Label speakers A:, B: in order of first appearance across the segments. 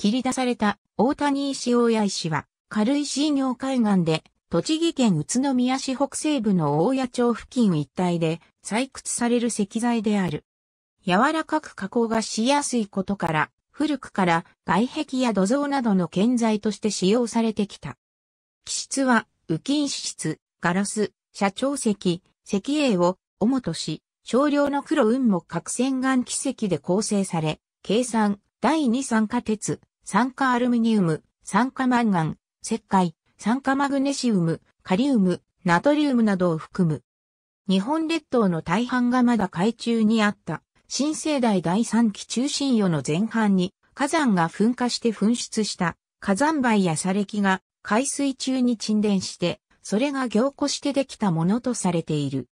A: 切り出された大谷石大谷石は軽石業海岸で栃木県宇都宮市北西部の大谷町付近一帯で採掘される石材である。柔らかく加工がしやすいことから古くから外壁や土蔵などの建材として使用されてきた。気質は、浮金質、ガラス、社長石、石英を主とし、少量の黒雲も角洗岩基石で構成され、計算、第二酸化鉄、酸化アルミニウム、酸化マンガン、石灰、酸化マグネシウム、カリウム、ナトリウムなどを含む。日本列島の大半がまだ海中にあった新生代第3期中心世の前半に火山が噴火して噴出した火山灰や砂礫が海水中に沈殿して、それが凝固してできたものとされている。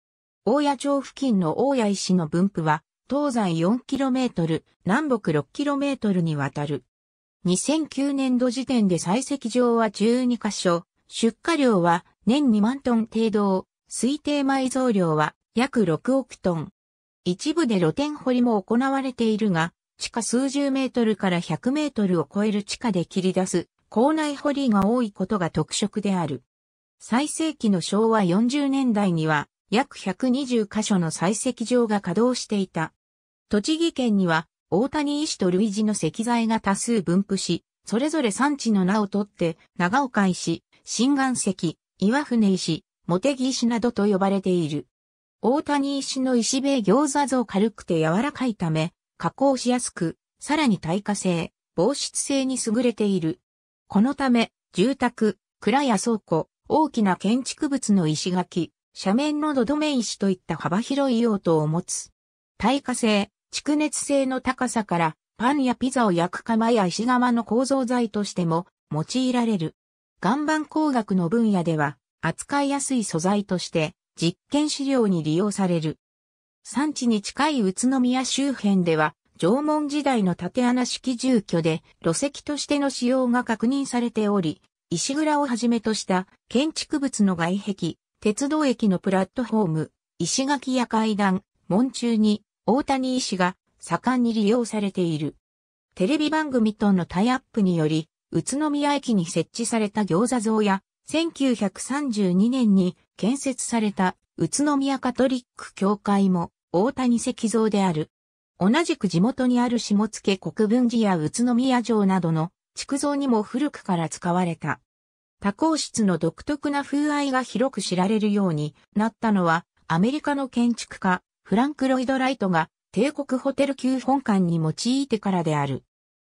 A: 大谷町付近の大谷石の分布は東西 4km、南北 6km にわたる。2009年度時点で採石場は12カ所、出荷量は年2万トン程度推定埋蔵量は約6億トン。一部で露天掘りも行われているが、地下数十メートルから100メートルを超える地下で切り出す、校内掘りが多いことが特色である。最盛期の昭和40年代には、約120カ所の採石場が稼働していた。栃木県には、大谷石と類似の石材が多数分布し、それぞれ産地の名をとって、長岡石、新岩石、岩船石、茂木石などと呼ばれている。大谷石の石米餃子像軽くて柔らかいため、加工しやすく、さらに耐火性、防湿性に優れている。このため、住宅、蔵や倉庫、大きな建築物の石垣、斜面の土留石といった幅広い用途を持つ。耐火性、蓄熱性の高さから、パンやピザを焼く釜や石窯の構造材としても用いられる。岩盤工学の分野では、扱いやすい素材として、実験資料に利用される。産地に近い宇都宮周辺では、縄文時代の縦穴式住居で路石としての使用が確認されており、石蔵をはじめとした建築物の外壁、鉄道駅のプラットフォーム、石垣や階段、門中に大谷石が盛んに利用されている。テレビ番組とのタイアップにより、宇都宮駅に設置された餃子像や、1932年に建設された宇都宮カトリック教会も大谷石像である。同じく地元にある下野国分寺や宇都宮城などの築造にも古くから使われた。多孔室の独特な風合いが広く知られるようになったのは、アメリカの建築家、フランク・ロイド・ライトが帝国ホテル級本館に用いてからである。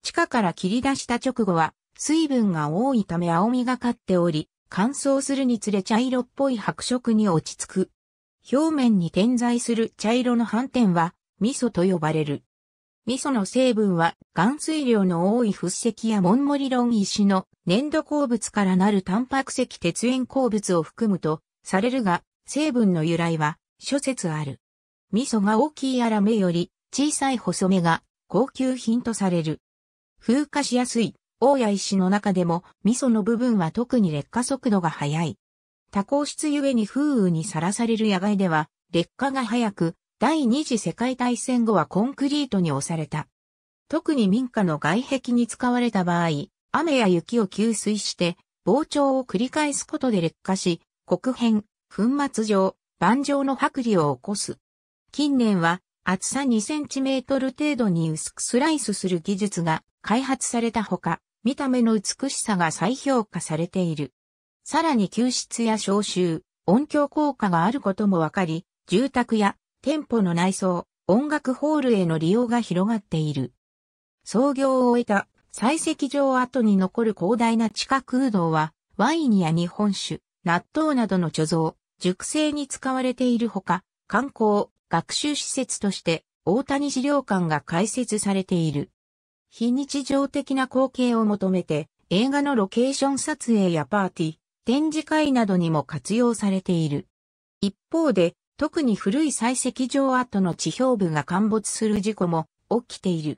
A: 地下から切り出した直後は、水分が多いため青みがかっており、乾燥するにつれ茶色っぽい白色に落ち着く。表面に点在する茶色の斑点は、味噌と呼ばれる。味噌の成分は、含水量の多いフ石やモンモリロン石の粘土鉱物からなるタンパク石鉄塩鉱物を含むとされるが、成分の由来は諸説ある。味噌が大きい粗めより小さい細めが高級品とされる。風化しやすい大谷石の中でも味噌の部分は特に劣化速度が速い。多孔質ゆえに風雨にさらされる野外では劣化が早く第二次世界大戦後はコンクリートに押された。特に民家の外壁に使われた場合、雨や雪を吸水して膨張を繰り返すことで劣化し、黒片、粉末状、盤状の剥離を起こす。近年は厚さ2トル程度に薄くスライスする技術が開発されたほか、見た目の美しさが再評価されている。さらに吸湿や消臭、音響効果があることもわかり、住宅や店舗の内装、音楽ホールへの利用が広がっている。創業を終えた採石場跡に残る広大な地下空洞は、ワインや日本酒、納豆などの貯蔵、熟成に使われているほか、観光、学習施設として大谷資料館が開設されている。非日常的な光景を求めて、映画のロケーション撮影やパーティー、展示会などにも活用されている。一方で、特に古い採石場跡の地表部が陥没する事故も起きている。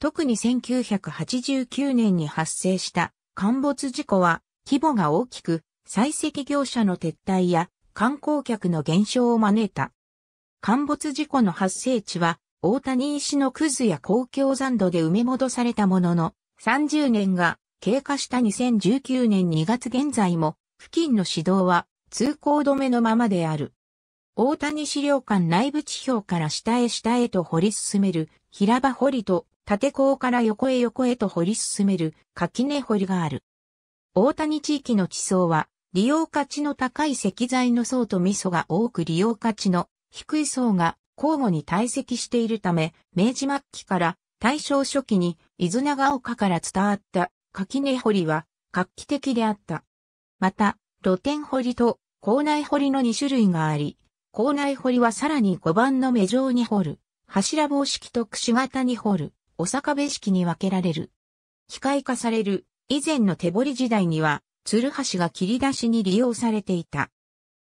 A: 特に1989年に発生した陥没事故は規模が大きく採石業者の撤退や観光客の減少を招いた。陥没事故の発生地は大谷石のクズや公共残土で埋め戻されたものの30年が経過した2019年2月現在も付近の市道は通行止めのままである。大谷資料館内部地表から下へ下へと掘り進める平場掘りと縦坑から横へ横へと掘り進める垣根掘りがある。大谷地域の地層は利用価値の高い石材の層と味噌が多く利用価値の低い層が交互に堆積しているため、明治末期から大正初期に伊豆長岡から伝わった垣根掘りは画期的であった。また、露天掘りと校内掘りの2種類があり、校内掘りはさらに5番の目状に掘る、柱棒式と櫛型に掘る、お坂部式に分けられる。機械化される、以前の手り時代には、鶴橋が切り出しに利用されていた。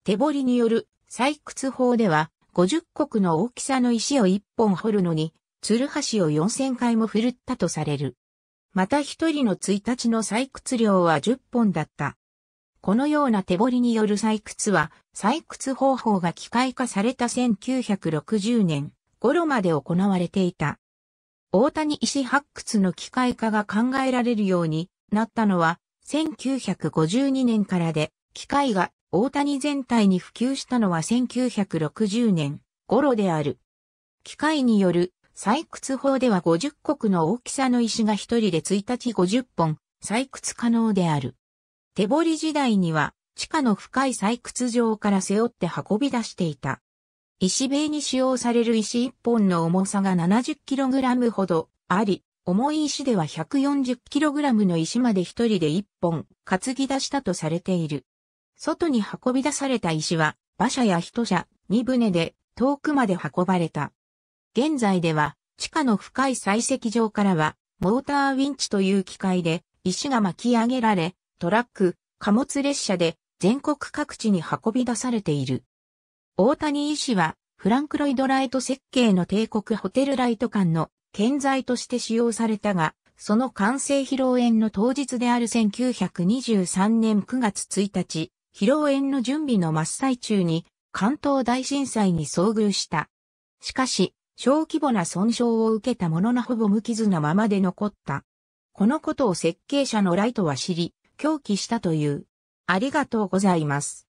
A: 手りによる採掘法では、50石の大きさの石を1本掘るのに、鶴橋を4000回も振るったとされる。また一人の1日の採掘量は10本だった。このような手掘りによる採掘は、採掘方法が機械化された1960年頃まで行われていた。大谷石発掘の機械化が考えられるようになったのは、1952年からで、機械が大谷全体に普及したのは1960年頃である。機械による採掘法では50国の大きさの石が1人で1日50本採掘可能である。手り時代には地下の深い採掘場から背負って運び出していた。石塀に使用される石一本の重さが 70kg ほどあり、重い石では 140kg の石まで一人で一本担ぎ出したとされている。外に運び出された石は馬車や人車、荷船で遠くまで運ばれた。現在では地下の深い採石場からはモーターウィンチという機械で石が巻き上げられトラック、貨物列車で全国各地に運び出されている。大谷医師は、フランクロイドライト設計の帝国ホテルライト館の建材として使用されたが、その完成披露宴の当日である1923年9月1日、披露宴の準備の真っ最中に関東大震災に遭遇した。しかし、小規模な損傷を受けたもののほぼ無傷なままで残った。このことを設計者のライトは知り、狂気したという。ありがとうございます。